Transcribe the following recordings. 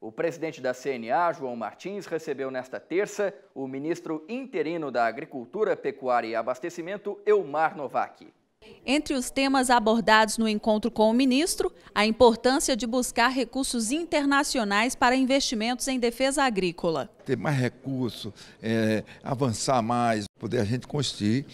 O presidente da CNA, João Martins, recebeu nesta terça o ministro interino da Agricultura, Pecuária e Abastecimento, Elmar Novak. Entre os temas abordados no encontro com o ministro, a importância de buscar recursos internacionais para investimentos em defesa agrícola. Ter mais recursos, é, avançar mais, poder a gente construir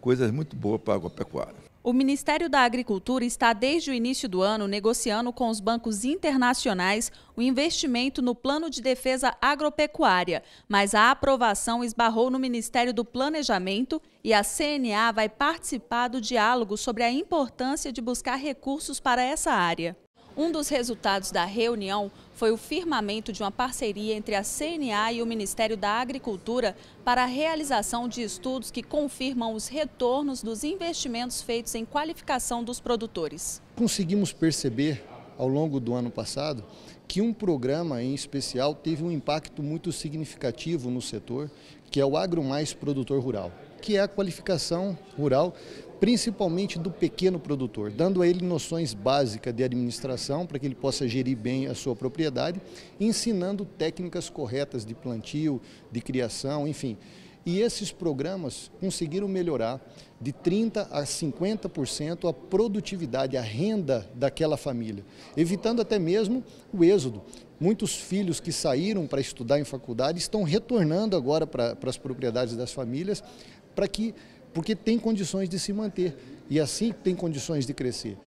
coisas muito boas para a agropecuária. O Ministério da Agricultura está desde o início do ano negociando com os bancos internacionais o investimento no Plano de Defesa Agropecuária, mas a aprovação esbarrou no Ministério do Planejamento e a CNA vai participar do diálogo sobre a importância de buscar recursos para essa área. Um dos resultados da reunião foi o firmamento de uma parceria entre a CNA e o Ministério da Agricultura para a realização de estudos que confirmam os retornos dos investimentos feitos em qualificação dos produtores. Conseguimos perceber ao longo do ano passado, que um programa em especial teve um impacto muito significativo no setor, que é o Agro Mais Produtor Rural, que é a qualificação rural principalmente do pequeno produtor, dando a ele noções básicas de administração para que ele possa gerir bem a sua propriedade, ensinando técnicas corretas de plantio, de criação, enfim. E esses programas conseguiram melhorar de 30% a 50% a produtividade, a renda daquela família, evitando até mesmo o êxodo. Muitos filhos que saíram para estudar em faculdade estão retornando agora para, para as propriedades das famílias, para que, porque tem condições de se manter e assim tem condições de crescer.